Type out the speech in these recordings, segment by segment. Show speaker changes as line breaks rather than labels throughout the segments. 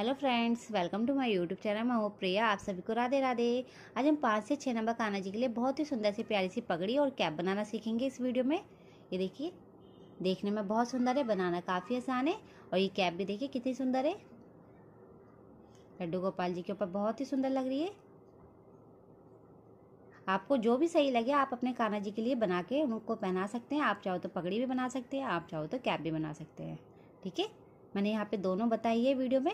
hello friends welcome to my YouTube channel मैं हूँ प्रिया आप सभी को राधे राधे आज हम पाँच से छः नंबर कान्हा जी के लिए बहुत ही सुंदर सी प्यारी सी पगड़ी और कैप बनाना सीखेंगे इस वीडियो में ये देखिए देखने में बहुत सुंदर है बनाना काफ़ी आसान है और ये कैप भी देखिए कितनी सुंदर है लड्डू गोपाल जी के ऊपर बहुत ही सुंदर लग रही है आपको जो भी सही लगे आप अपने कान्हा जी के लिए बना के उनको पहना सकते हैं आप चाहो तो पगड़ी भी बना सकते हैं आप चाहो तो कैप भी बना सकते हैं ठीक है मैंने यहाँ पे दोनों बताई है वीडियो में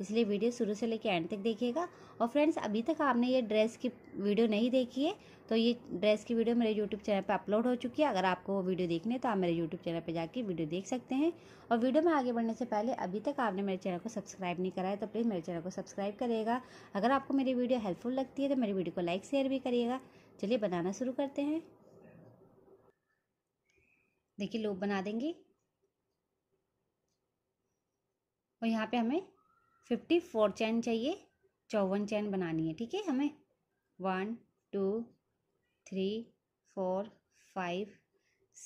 इसलिए वीडियो शुरू से लेकर एंड तक देखिएगा और फ्रेंड्स अभी तक आपने ये ड्रेस की वीडियो नहीं देखी है तो ये ड्रेस की वीडियो मेरे यूट्यूब चैनल पर अपलोड हो चुकी है अगर आपको वो वीडियो देखनी है तो आप मेरे यूट्यूब चैनल पर जाकर वीडियो देख सकते हैं और वीडियो में आगे बढ़ने से पहले अभी तक आपने मेरे चैनल को सब्सक्राइब नहीं कराया तो प्लीज़ मेरे चैनल को सब्सक्राइब करिएगा अगर आपको मेरी वीडियो हेल्पफुल लगती है तो मेरी वीडियो को लाइक शेयर भी करिएगा चलिए बनाना शुरू करते हैं देखिए लोग बना देंगे और यहाँ पे हमें फिफ्टी फोर चैन चाहिए चौवन चैन बनानी है ठीक है हमें one two three four five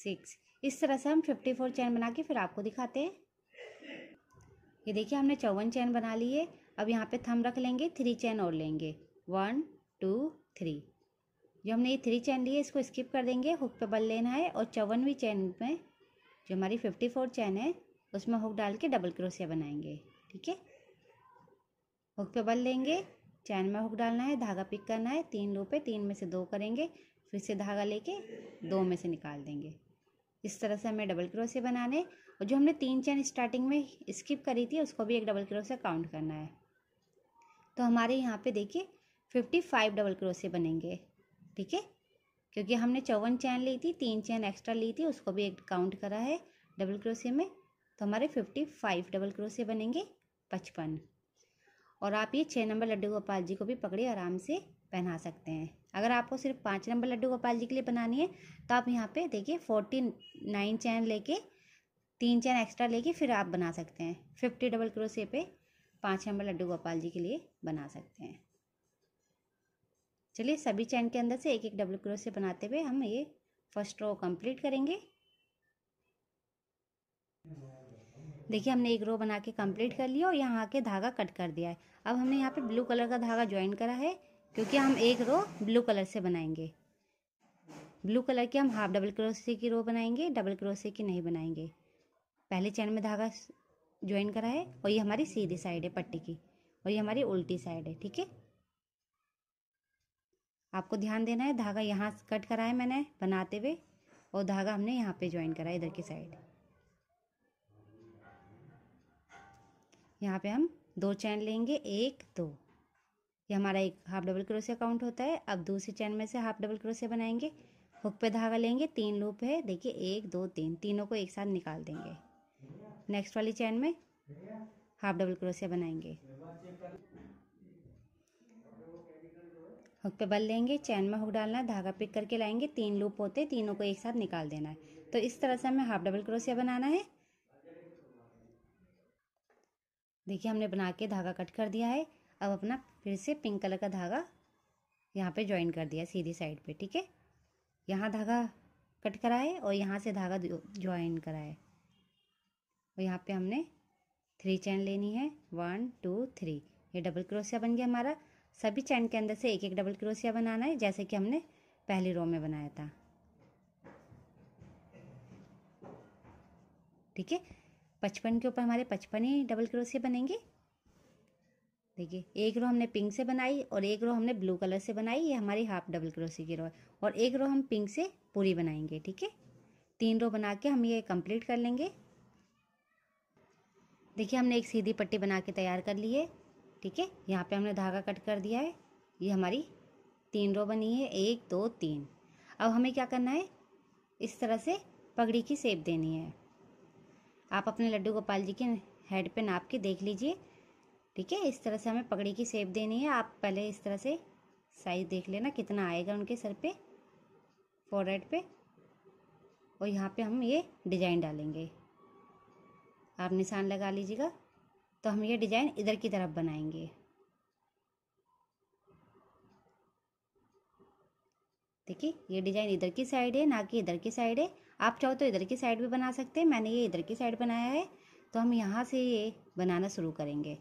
six इस तरह से हम फिफ्टी फोर चैन बना के फिर आपको दिखाते हैं ये देखिए हमने चौवन चैन बना लिए अब यहाँ पे थम रख लेंगे थ्री चैन और लेंगे वन टू थ्री जो हमने ये थ्री चैन लिए इसको स्किप कर देंगे हुक पे बल लेना है और चौवनवीं चैन में जो हमारी फिफ्टी फोर चैन है उसमें हुक डाल के डबल क्रोसिया बनाएंगे ठीक है हुक पे बल लेंगे चैन में हुक डालना है धागा पिक करना है तीन लूप तीन में से दो करेंगे फिर से धागा लेके दो में से निकाल देंगे इस तरह से हमें डबल क्रोसे बनाने और जो हमने तीन चैन स्टार्टिंग में स्किप करी थी उसको भी एक डबल क्रोसे काउंट करना है तो हमारे यहाँ पे देखिए फिफ्टी फाइव डबल क्रोसे बनेंगे ठीक है क्योंकि हमने चौवन चैन ली थी तीन चैन एक्स्ट्रा ली थी उसको भी एक काउंट करा है डबल क्रोसे में तो हमारे फिफ्टी फाइव डबल क्रोसे बनेंगे पचपन और आप ये छः नंबर लड्डू गोपाल जी को भी पकड़े आराम से पहना सकते हैं अगर आपको सिर्फ पाँच नंबर लड्डू गोपाल जी के लिए बनानी है तो आप यहाँ पे देखिए फोर्टी नाइन चैन लेके तीन चैन एक्स्ट्रा लेके फिर आप बना सकते हैं फिफ्टी डबल क्रोसे पे पाँच नंबर लड्डू गोपाल जी के लिए बना सकते हैं चलिए सभी चैन के अंदर से एक एक डबल क्रोसे बनाते हुए हम ये फर्स्ट रो कंप्लीट करेंगे देखिए हमने एक रो बना के कम्प्लीट कर लिया और यहाँ आके धागा कट कर दिया है अब हमने यहाँ पे ब्लू कलर का धागा ज्वाइन करा है क्योंकि हम एक रो ब्लू कलर से बनाएंगे ब्लू कलर की हम हाफ डबल क्रोसे की रो बनाएंगे डबल क्रोसे की नहीं बनाएंगे पहले चैन में धागा ज्वाइन करा है और ये हमारी सीधी साइड है पट्टी की और ये हमारी उल्टी साइड है ठीक है आपको ध्यान देना है धागा यहाँ कट करा है मैंने बनाते हुए और धागा हमने यहाँ पे ज्वाइन करा है इधर की साइड यहाँ पे हम दो चैन लेंगे एक दो ये हमारा एक हाफ डबल क्रोशिया काउंट होता है अब दूसरी चैन में से हाफ डबल क्रोशिया बनाएंगे हुक पे धागा लेंगे तीन लूप है देखिए एक दो तीन तीनों को एक साथ निकाल देंगे नेक्स्ट वाली चैन में हाफ डबल क्रोशिया बनाएंगे हुक पे बल लेंगे चैन में हुक डालना है धागा पिक करके लाएंगे तीन लूप होते तीनों को एक साथ निकाल देना है तो इस तरह से हमें हाफ डबल क्रोशिया बनाना है देखिए हमने बना के धागा कट कर दिया है अब अपना फिर से पिंक कलर का धागा यहाँ पे ज्वाइन कर दिया सीधी साइड पे ठीक है यहाँ धागा कट कराए और यहाँ से धागा ज्वाइन कराए और यहाँ पे हमने थ्री चैन लेनी है वन टू थ्री ये डबल क्रोसिया बन गया हमारा सभी चैन के अंदर से एक एक डबल क्रोसिया बनाना है जैसे कि हमने पहली रो में बनाया था ठीक है पचपन के ऊपर हमारे पचपन ही डबल क्रोशिया बनेंगे देखिए एक रो हमने पिंक से बनाई और एक रो हमने ब्लू कलर से बनाई ये हमारी हाफ डबल क्रोसी की रो है और एक रो हम पिंक से पूरी बनाएंगे ठीक है तीन रो बना के हम ये कंप्लीट कर लेंगे देखिए हमने एक सीधी पट्टी बना के तैयार कर ली है ठीक है यहाँ पे हमने धागा कट कर दिया है ये हमारी तीन रो बनी है एक दो तीन अब हमें क्या करना है इस तरह से पगड़ी की सेप देनी है आप अपने लड्डू गोपाल जी के हेड पे नाप के देख लीजिए ठीक है इस तरह से हमें पगड़ी की सेप देनी है आप पहले इस तरह से साइज देख लेना कितना आएगा उनके सर पे फोर हेड पे और यहाँ पे हम ये डिज़ाइन डालेंगे आप निशान लगा लीजिएगा तो हम ये डिज़ाइन इधर की तरफ बनाएंगे देखिए ये डिज़ाइन इधर की साइड है ना कि इधर की साइड है आप चाहो तो इधर की साइड भी बना सकते हैं मैंने ये इधर की साइड बनाया है तो हम यहाँ से ये बनाना शुरू करेंगे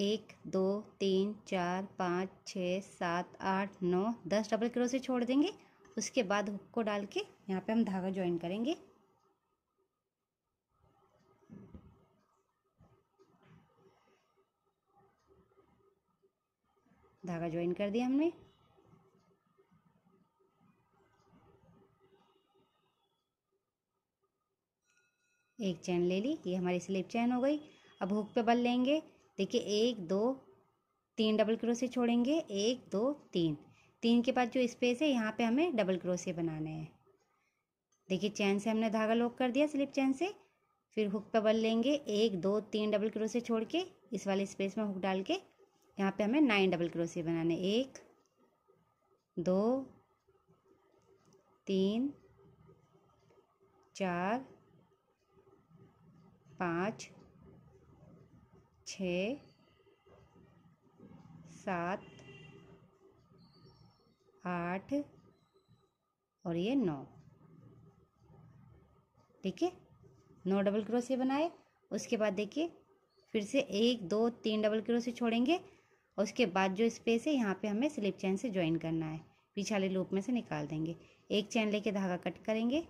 एक दो तीन चार पाँच छः सात आठ नौ दस डबल किलो से छोड़ देंगे उसके बाद हुक को डाल के यहाँ पे हम धागा ज्वाइन करेंगे धागा ज्वाइन कर दिया हमने एक चैन ले ली ये हमारी स्लिप चैन हो गई अब हुक पे बल लेंगे देखिए एक दो तीन डबल क्रोसे छोड़ेंगे एक दो तीन तीन के बाद जो स्पेस है यहाँ पे हमें डबल क्रोसे बनाने हैं देखिए चैन से हमने धागा लॉक कर दिया स्लिप चैन से फिर हुक पे बल लेंगे एक दो तीन डबल क्रोसे छोड़ के इस वाले स्पेस में हुक डाल के यहाँ पर हमें नाइन डबल क्रोसे बनाने एक दो तीन चार पाँच छ सात आठ और ये नौ ठीक है नौ डबल क्रोसी बनाए उसके बाद देखिए फिर से एक दो तीन डबल क्रोसी छोड़ेंगे और उसके बाद जो स्पेस है यहाँ पे हमें स्लिप चैन से ज्वाइन करना है पिछाले लूप में से निकाल देंगे एक चैन लेके धागा कट करेंगे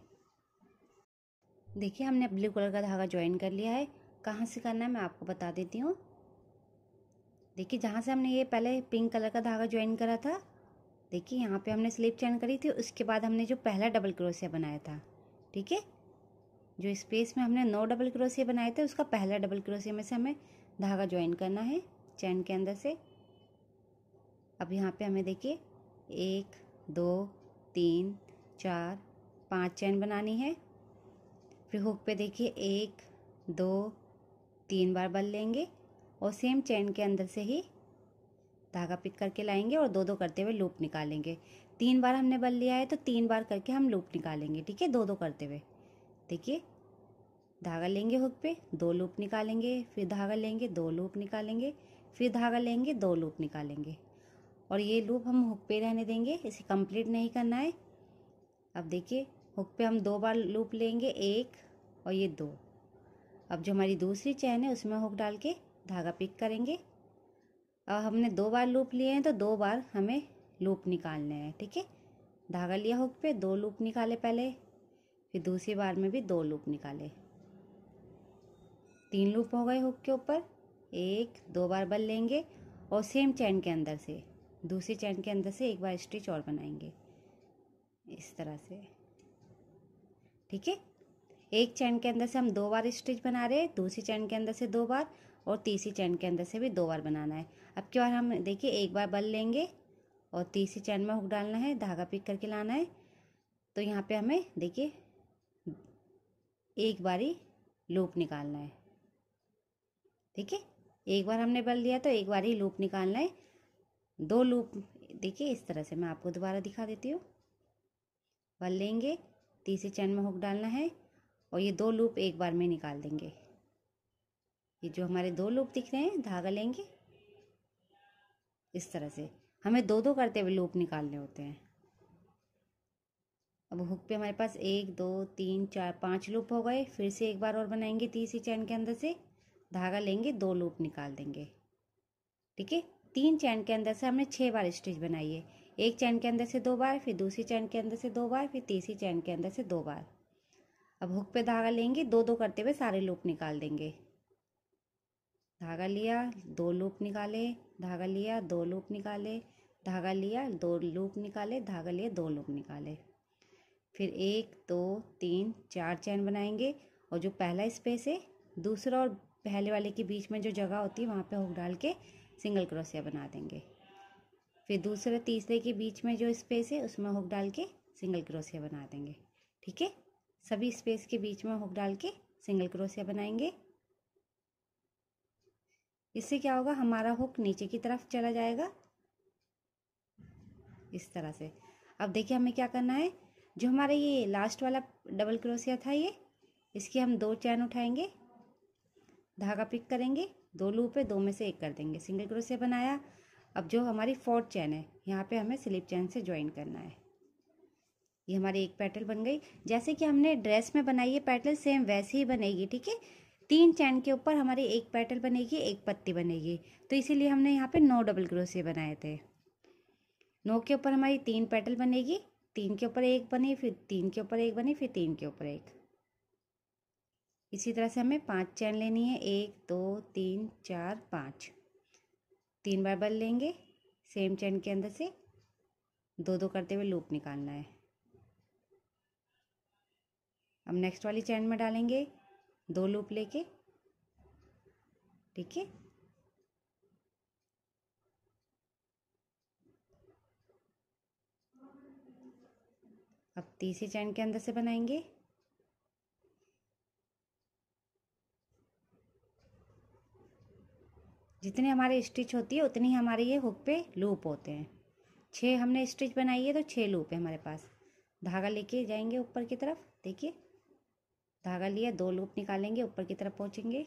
देखिए हमने ब्लू कलर का धागा ज्वाइन कर लिया है कहाँ से करना है मैं आपको बता देती हूँ देखिए जहाँ से हमने ये पहले पिंक कलर का धागा ज्वाइन करा था देखिए यहाँ पे हमने स्लिप चैन करी थी उसके बाद हमने जो पहला डबल क्रोसिया बनाया था ठीक है जो स्पेस में हमने नौ डबल क्रोसिया बनाए थे उसका पहला डबल क्रोसिया में से हमें धागा ज्वाइन करना है चैन के अंदर से अब यहाँ पे हमें देखिए एक दो तीन चार पांच चैन बनानी है फिर हुक पे देखिए एक दो तीन बार बल लेंगे और सेम चैन के अंदर से ही धागा पिक करके लाएंगे और दो दो करते हुए लूप निकालेंगे तीन बार हमने बल लिया है तो तीन बार करके हम लूप निकालेंगे ठीक है दो दो करते हुए देखिए धागा लेंगे हुक पे दो लूप निकालेंगे फिर धागा लेंगे दो लूप निकालेंगे फिर धागा लेंगे दो लूप निकालेंगे और ये लूप हम हुक पे रहने देंगे इसे कंप्लीट नहीं करना है अब देखिए हुक पे हम दो बार लूप लेंगे एक और ये दो अब जो हमारी दूसरी चैन है उसमें हुक डाल के धागा पिक करेंगे अब हमने दो बार लूप लिए हैं तो दो बार हमें लूप निकालने हैं ठीक है धागा लिया हुक पे दो लूप निकाले पहले फिर दूसरी बार में भी दो लूप निकाले तीन लूप हो गए हुक के ऊपर एक दो बार बल लेंगे और सेम चैन के अंदर से दूसरी चैन के अंदर से एक बार स्टिच और बनाएंगे इस तरह से ठीक है एक चैन के अंदर से हम दो बार स्टिच बना रहे हैं दूसरी चैन के अंदर से दो बार और तीसरी चैन के अंदर से भी दो बार बनाना है अब की बार हम देखिए एक बार बल लेंगे और तीसरी चैन में हुक डालना है धागा पिक करके लाना है तो यहाँ पे हमें देखिए एक बारी लूप निकालना है ठीक है एक बार हमने बल लिया तो एक बार ही लूप निकालना है दो लूप देखिए इस तरह से मैं आपको दोबारा दिखा देती हूँ बल लेंगे तीसरी चैन में हुक डालना है और ये दो लूप एक बार में निकाल देंगे ये जो हमारे दो लूप दिख रहे हैं धागा लेंगे इस तरह से हमें दो दो करते हुए लूप निकालने होते हैं अब हुक पे हमारे पास एक दो तीन चार पांच लूप हो गए फिर से एक बार और बनाएंगे तीसरी चैन के अंदर से धागा लेंगे दो लूप निकाल देंगे ठीक है तीन चैन के अंदर से हमने छः बार स्टिच बनाई है एक चैन के अंदर से दो बार फिर दूसरी चैन के अंदर से दो बार फिर तीसरी चैन के अंदर से दो बार अब हुक पे धागा लेंगे दो दो करते हुए सारे लूप निकाल देंगे धागा लिया दो लूप निकाले धागा लिया दो लूप निकाले धागा लिया दो लूप निकाले धागा लिया दो लूप निकाले फिर एक दो तीन चार चैन बनाएंगे और जो पहला स्पेस है दूसरा और पहले वाले के बीच में जो जगह होती है वहाँ पे हुक डाल के सिंगल क्रोसिया बना देंगे फिर दूसरे तीसरे के बीच में जो स्पेस है उसमें हुक डाल के सिंगल क्रोसिया बना देंगे ठीक है सभी स्पेस के बीच में हुक डाल के सिंगल क्रोसिया बनाएंगे इससे क्या होगा हमारा हुक नीचे की तरफ चला जाएगा इस तरह से अब देखिए हमें क्या करना है जो हमारा ये लास्ट वाला डबल क्रोसिया था ये इसके हम दो चैन उठाएंगे धागा पिक करेंगे दो लूप है दो में से एक कर देंगे सिंगल क्रोसिया बनाया अब जो हमारी फोर्थ चैन है यहाँ पे हमें स्लिप चैन से ज्वाइन करना है ये हमारी एक पैटल बन गई जैसे कि हमने ड्रेस में बनाई है पैटल सेम वैसे ही बनेगी ठीक है तीन चैन के ऊपर हमारी एक पैटल बनेगी एक पत्ती बनेगी तो इसीलिए हमने यहाँ पे नौ डबल क्रोसे बनाए थे नौ के ऊपर हमारी तीन पैटल बनेगी तीन के ऊपर एक बनी फिर तीन के ऊपर एक बनी फिर तीन के ऊपर एक इसी तरह से हमें पांच चैन लेनी है एक दो तीन चार पाँच तीन बार बल लेंगे सेम चैन के अंदर से दो दो करते हुए लूप निकालना है अब नेक्स्ट वाली चैन में डालेंगे दो लूप लेके ठीक है अब तीसरी चैन के अंदर से बनाएंगे जितने हमारे स्टिच होती है उतनी हमारे ये हुक पे लूप होते हैं छः हमने स्टिच बनाई है तो छः लूप है हमारे पास धागा लेके जाएंगे ऊपर की तरफ देखिए धागा लिया दो लूप निकालेंगे ऊपर की तरफ पहुँचेंगे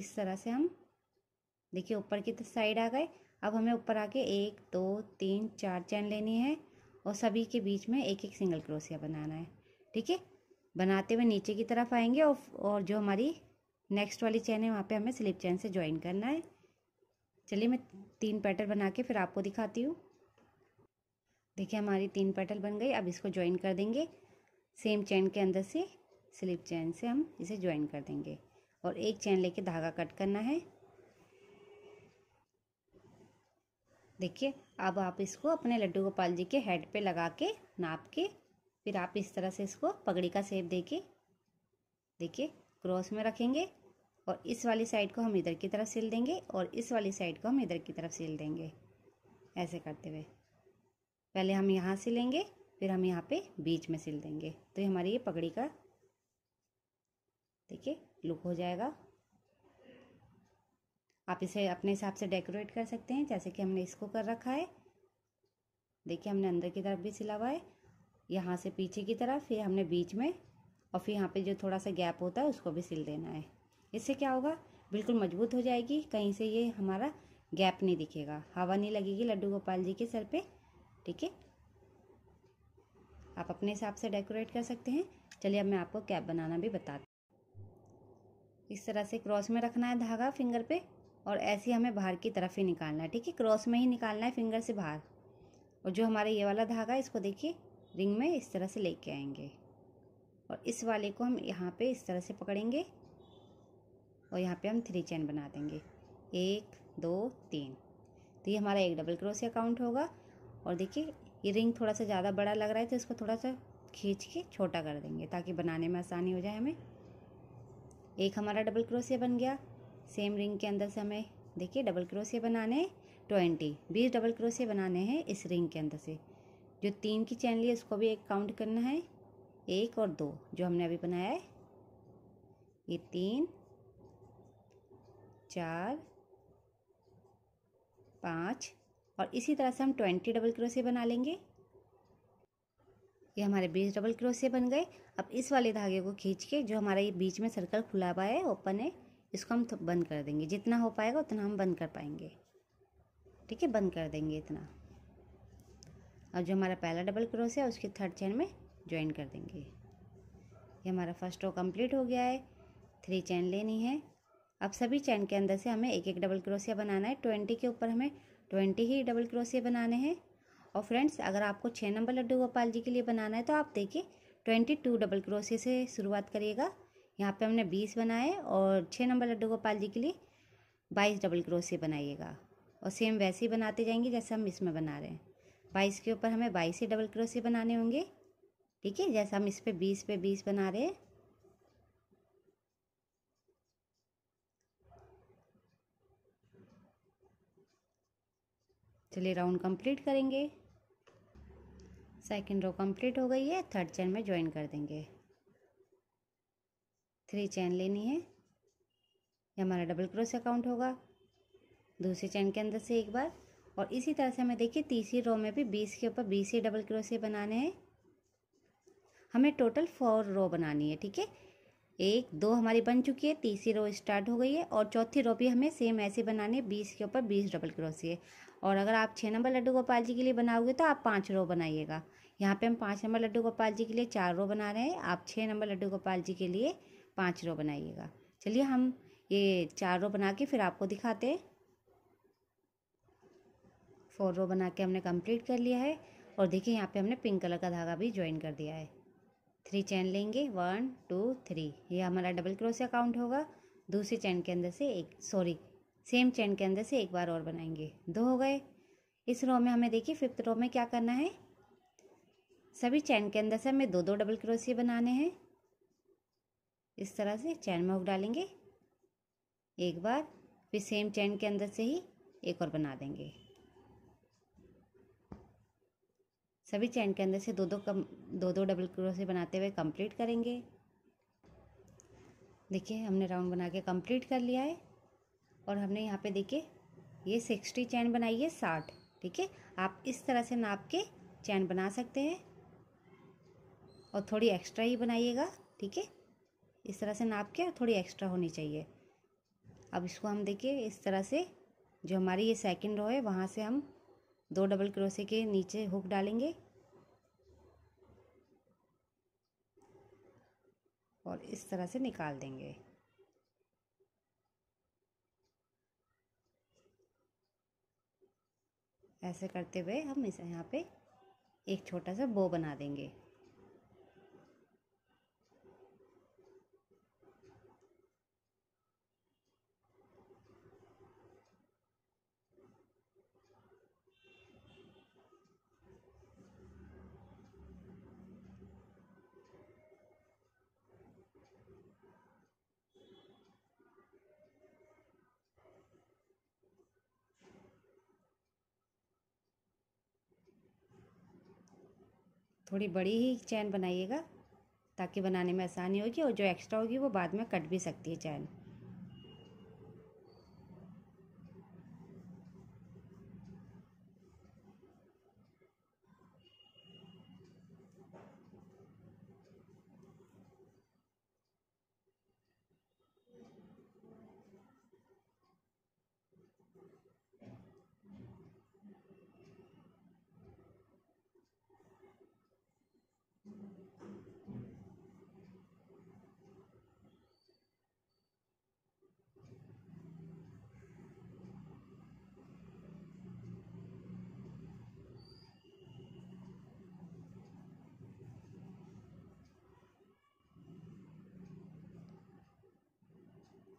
इस तरह से हम देखिए ऊपर की साइड आ गए अब हमें ऊपर आके एक दो तीन चार चैन लेनी है और सभी के बीच में एक एक सिंगल क्रोसिया बनाना है ठीक है बनाते हुए नीचे की तरफ आएंगे और, और जो हमारी नेक्स्ट वाली चैन है वहाँ पे हमें स्लिप चैन से ज्वाइन करना है चलिए मैं तीन पैटर्न बना के फिर आपको दिखाती हूँ देखिए हमारी तीन पैटर्न बन गई अब इसको ज्वाइन कर देंगे सेम चैन के अंदर से स्लिप चैन से हम इसे ज्वाइन कर देंगे और एक चैन लेके धागा कट करना है देखिए अब आप इसको अपने लड्डू गोपाल जी के हेड पे लगा के नाप के फिर आप इस तरह से इसको पगड़ी का सेप देके देखिए क्रॉस में रखेंगे और इस वाली साइड को हम इधर की तरफ सिल देंगे और इस वाली साइड को हम इधर की तरफ सिल देंगे ऐसे करते हुए पहले हम यहाँ सिलेंगे फिर हम यहाँ पे बीच में सिल देंगे तो ये हमारी ये पगड़ी का देखिए लुक हो जाएगा आप इसे अपने हिसाब से डेकोरेट कर सकते हैं जैसे कि हमने इसको कर रखा है देखिए हमने अंदर की तरफ भी सिला हुआ है यहाँ से पीछे की तरफ फिर हमने बीच में और फिर यहाँ पे जो थोड़ा सा गैप होता है उसको भी सिल देना है इससे क्या होगा बिल्कुल मजबूत हो जाएगी कहीं से ये हमारा गैप नहीं दिखेगा हवा नहीं लगेगी लड्डू गोपाल जी के सर पे ठीक है आप अपने हिसाब से डेकोरेट कर सकते हैं चलिए अब मैं आपको कैप बनाना भी बताती इस तरह से क्रॉस में रखना है धागा फिंगर पे और ऐसे ही हमें बाहर की तरफ ही निकालना है ठीक है क्रॉस में ही निकालना है फिंगर से बाहर और जो हमारा ये वाला धागा है इसको देखिए रिंग में इस तरह से लेके आएंगे और इस वाले को हम यहाँ पे इस तरह से पकड़ेंगे और यहाँ पे हम थ्री चैन बना देंगे एक दो तीन तो ये हमारा एक डबल क्रोसिया काउंट होगा और देखिए ये रिंग थोड़ा सा ज़्यादा बड़ा लग रहा है तो इसको थोड़ा सा खींच के छोटा कर देंगे ताकि बनाने में आसानी हो जाए हमें एक हमारा डबल क्रोसिया बन गया सेम रिंग के अंदर से हमें देखिए डबल क्रोसिया बनाने हैं ट्वेंटी बीस डबल क्रोसिया बनाने हैं इस रिंग के अंदर से जो तीन की चैन ली उसको भी एक काउंट करना है एक और दो जो हमने अभी बनाया है ये तीन चार पाँच और इसी तरह से हम ट्वेंटी डबल क्रोसे बना लेंगे ये हमारे बीस डबल क्रोसे बन गए अब इस वाले धागे को खींच के जो हमारा ये बीच में सर्कल खुला हुआ है ओपन है इसको हम बंद कर देंगे जितना हो पाएगा उतना हम बंद कर पाएंगे ठीक है बंद कर देंगे इतना और जो हमारा पहला डबल क्रोस है उसके थर्ड चैन में ज्वाइन कर देंगे ये हमारा फर्स्ट रो कंप्लीट हो गया है थ्री चैन लेनी है अब सभी चैन के अंदर से हमें एक एक डबल क्रोसिया बनाना है ट्वेंटी के ऊपर हमें ट्वेंटी ही डबल क्रोसिया बनाने हैं और फ्रेंड्स अगर आपको छः नंबर लड्डू गोपाल जी के लिए बनाना है तो आप देखिए ट्वेंटी टू डबल क्रोसिया से शुरुआत करिएगा यहाँ पे हमने बीस बनाए और छः नंबर लड्डू गोपाल जी के लिए बाईस डबल क्रोसिया बनाइएगा और सेम वैसे ही बनाते जाएंगे जैसे हम इसमें बना रहे हैं बाईस के ऊपर हमें बाईस ही डबल क्रोसिया बनाने होंगे ठीक है जैसे हम इस पर बीस पे बीस बना रहे हैं चलिए राउंड कंप्लीट करेंगे सेकेंड रो कंप्लीट हो गई है थर्ड चैन में ज्वाइन कर देंगे थ्री चैन लेनी है ये हमारा डबल क्रोस अकाउंट होगा दूसरी चैन के अंदर से एक बार और इसी तरह से हमें देखिए तीसरी रो में भी बीस के ऊपर बीस ही डबल क्रोसे बनाने हैं हमें टोटल फोर रो बनानी है ठीक है एक दो हमारी बन चुकी है तीसरी रो स्टार्ट हो गई है और चौथी रो भी हमें सेम ऐसे बनाने है बीस के ऊपर बीस डबल क्रोसिए और अगर आप छः नंबर लड्डू गोपाल जी के लिए बनाओगे तो आप पाँच रो बनाइएगा यहाँ पे हम पाँच नंबर लड्डू गोपाल जी के लिए चार रो बना रहे हैं आप छः नंबर लड्डू गोपाल जी के लिए पाँच रो बनाइएगा चलिए हम ये चार रो बना के फिर आपको दिखाते हैं फोर रो बना के हमने कंप्लीट कर लिया है और देखिए यहाँ पे हमने पिंक कलर का धागा भी ज्वाइन कर दिया है थ्री चैन लेंगे वन टू थ्री ये हमारा डबल क्रोशिया काउंट होगा दूसरी चैन के अंदर से एक सॉरी सेम चैन के अंदर से एक बार और बनाएंगे दो हो गए इस रो में हमें देखिए फिफ्थ रो में क्या करना है सभी चैन के अंदर से हमें दो दो डबल क्रोशिया बनाने हैं इस तरह से चैन में हुक डालेंगे एक बार फिर सेम चैन के अंदर से ही एक और बना देंगे सभी चैन के अंदर से दो दो कम दो दो डबल क्रोसे बनाते हुए कंप्लीट करेंगे देखिए हमने राउंड बना के कंप्लीट कर लिया है और हमने यहाँ पे देखिए ये सिक्सटी चैन बनाई है साठ ठीक है आप इस तरह से नाप के चैन बना सकते हैं और थोड़ी एक्स्ट्रा ही बनाइएगा ठीक है इस तरह से नाप के थोड़ी एक्स्ट्रा होनी चाहिए अब इसको हम देखिए इस तरह से जो हमारी ये सेकंड रो है वहाँ से हम दो डबल क्रोसे के नीचे हुक डालेंगे और इस तरह से निकाल देंगे ऐसे करते हुए हम इसे यहाँ पे एक छोटा सा बो बना देंगे थोड़ी बड़ी ही चैन बनाइएगा ताकि बनाने में आसानी होगी और जो एक्स्ट्रा होगी वो बाद में कट भी सकती है चैन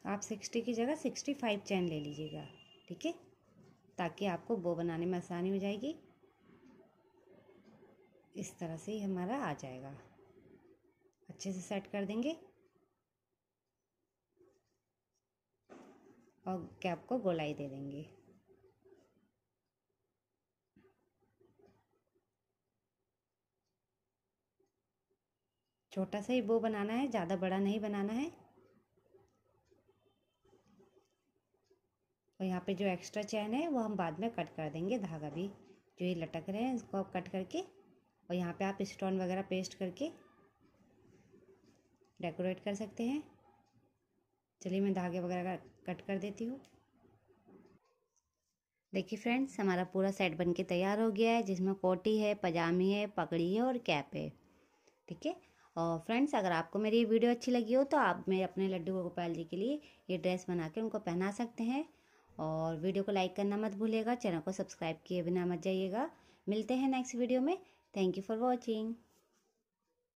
तो आप सिक्सटी की जगह सिक्सटी फाइव चैन ले लीजिएगा ठीक है ताकि आपको बो बनाने में आसानी हो जाएगी इस तरह से ही हमारा आ जाएगा अच्छे से सेट कर देंगे और कैप को गोलाई दे देंगे छोटा सा ही बो बनाना है ज़्यादा बड़ा नहीं बनाना है और यहाँ पे जो एक्स्ट्रा चैन है वो हम बाद में कट कर देंगे धागा भी जो ये लटक रहे हैं इसको आप कट करके और यहाँ पे आप स्टोन वगैरह पेस्ट करके डेकोरेट कर सकते हैं चलिए मैं धागे वगैरह कट कर देती हूँ देखिए फ्रेंड्स हमारा पूरा सेट बन के तैयार हो गया है जिसमें कोटी है पजामी है पगड़ी है और कैप है ठीक है और फ्रेंड्स अगर आपको मेरी वीडियो अच्छी लगी हो तो आप मेरे अपने लड्डू गोपाल जी के लिए ये ड्रेस बना के उनको पहना सकते हैं और वीडियो को लाइक करना मत भूलेगा चैनल को सब्सक्राइब किए बिना मत जाइएगा मिलते हैं नेक्स्ट वीडियो में थैंक यू फॉर वॉचिंग